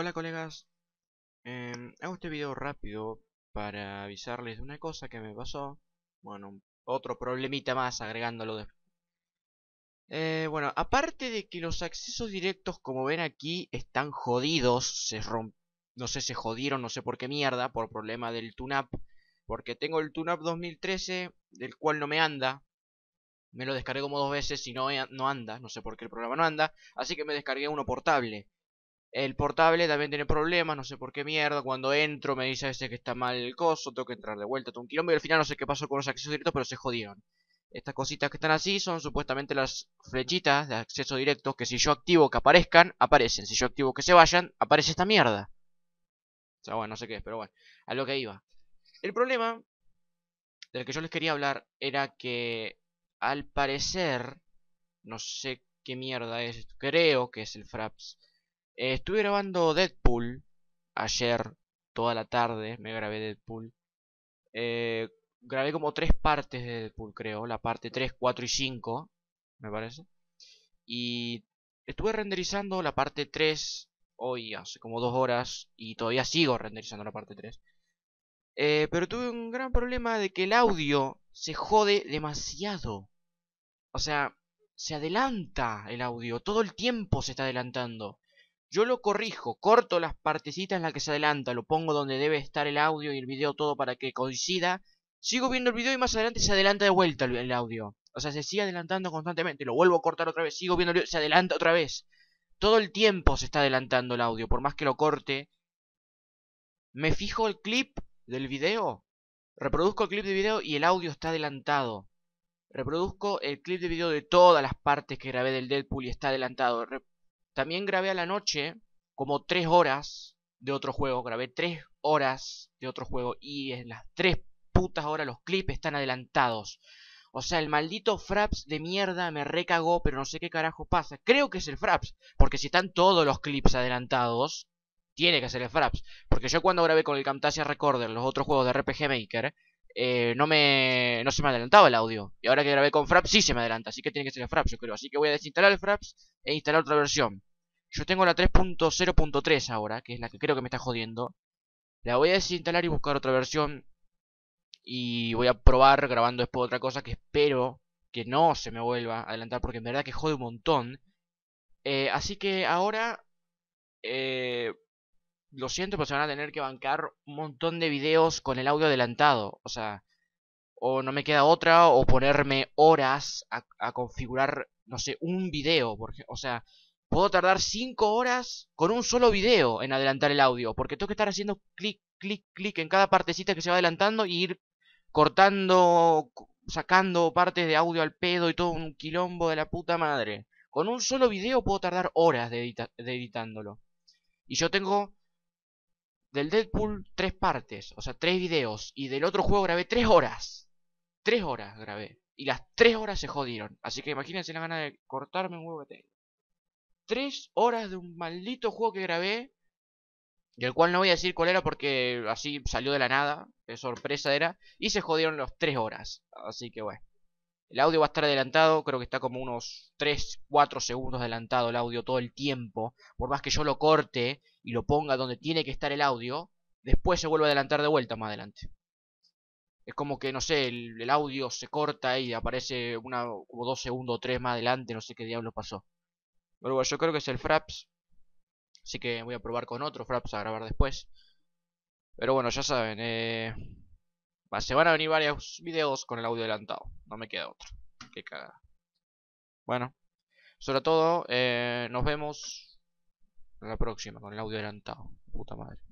Hola colegas, em, hago este video rápido para avisarles de una cosa que me pasó. Bueno, otro problemita más agregándolo después. Eh, bueno, aparte de que los accesos directos, como ven aquí, están jodidos. Se romp... No sé, se jodieron, no sé por qué mierda, por problema del tune-up Porque tengo el TUNAP 2013, del cual no me anda. Me lo descargué como dos veces y no, eh, no anda. No sé por qué el programa no anda. Así que me descargué uno portable el portable también tiene problemas, no sé por qué mierda. Cuando entro me dice a que está mal el coso, tengo que entrar de vuelta, todo un kilómetro Y al final no sé qué pasó con los accesos directos, pero se jodieron. Estas cositas que están así son supuestamente las flechitas de acceso directo que si yo activo que aparezcan, aparecen. Si yo activo que se vayan, aparece esta mierda. O sea, bueno, no sé qué es, pero bueno, a lo que iba. El problema del que yo les quería hablar era que al parecer, no sé qué mierda es, creo que es el Fraps eh, estuve grabando Deadpool ayer, toda la tarde, me grabé Deadpool. Eh, grabé como tres partes de Deadpool, creo, la parte 3, 4 y 5, me parece. Y estuve renderizando la parte 3 hoy, hace como dos horas, y todavía sigo renderizando la parte 3. Eh, pero tuve un gran problema de que el audio se jode demasiado. O sea, se adelanta el audio, todo el tiempo se está adelantando. Yo lo corrijo, corto las partecitas en las que se adelanta, lo pongo donde debe estar el audio y el video todo para que coincida. Sigo viendo el video y más adelante se adelanta de vuelta el, audio. O sea, se sigue adelantando constantemente. Lo vuelvo a cortar otra vez, sigo viendo el video, se adelanta otra vez. Todo el tiempo se está adelantando el audio, por más que lo corte. Me fijo el clip del video. Reproduzco el clip de video y el audio está adelantado. Reproduzco el clip de video de todas las partes que grabé del Deadpool y está adelantado. También grabé a la noche como tres horas de otro juego. Grabé tres horas de otro juego. Y en las tres putas horas los clips están adelantados. O sea, el maldito Fraps de mierda me recagó, pero no sé qué carajo pasa. Creo que es el Fraps, porque si están todos los clips adelantados, tiene que ser el Fraps. Porque yo cuando grabé con el Camtasia Recorder los otros juegos de RPG Maker, eh, no me no se me adelantaba el audio. Y ahora que grabé con Fraps, sí se me adelanta, así que tiene que ser el Fraps, yo creo. Así que voy a desinstalar el Fraps e instalar otra versión. Yo tengo la 3.0.3 ahora, que es la que creo que me está jodiendo. La voy a desinstalar y buscar otra versión. Y voy a probar grabando después otra cosa que espero que no se me vuelva a adelantar, porque en verdad que jode un montón. Eh, así que ahora... Eh, lo siento, pero se van a tener que bancar un montón de videos con el audio adelantado. O sea, o no me queda otra, o ponerme horas a, a configurar, no sé, un video. Porque, o sea, puedo tardar 5 horas con un solo video en adelantar el audio, porque tengo que estar haciendo clic, clic, clic en cada partecita que se va adelantando y ir cortando, sacando partes de audio al pedo y todo un quilombo de la puta madre. Con un solo video puedo tardar horas de, editándolo. Y yo tengo del Deadpool tres partes, o sea, tres videos. Y del otro juego grabé tres horas. Tres horas grabé. Y las tres horas se jodieron. Así que imagínense la gana de cortarme un huevo que tengo tres horas de un maldito juego que grabé. Del cual no voy a decir cuál era porque así salió de la nada. Qué sorpresa era. Y se jodieron las tres horas. Así que bueno. El audio va a estar adelantado, creo que está como unos 3, 4 segundos adelantado el audio todo el tiempo. Por más que yo lo corte y lo ponga donde tiene que estar el audio, después se vuelve a adelantar de vuelta más adelante. Es como que, no sé, el, audio se corta y aparece una, como dos segundos o 3 más adelante, no sé qué diablo pasó. Pero bueno, yo creo que es el Fraps. Así que voy a probar con otro Fraps a grabar después. Pero bueno, ya saben. Eh, se van a venir varios videos con el audio adelantado. No me queda otro. Qué cagada. Bueno. Sobre todo, eh, nos vemos en la próxima con el audio adelantado. Puta madre.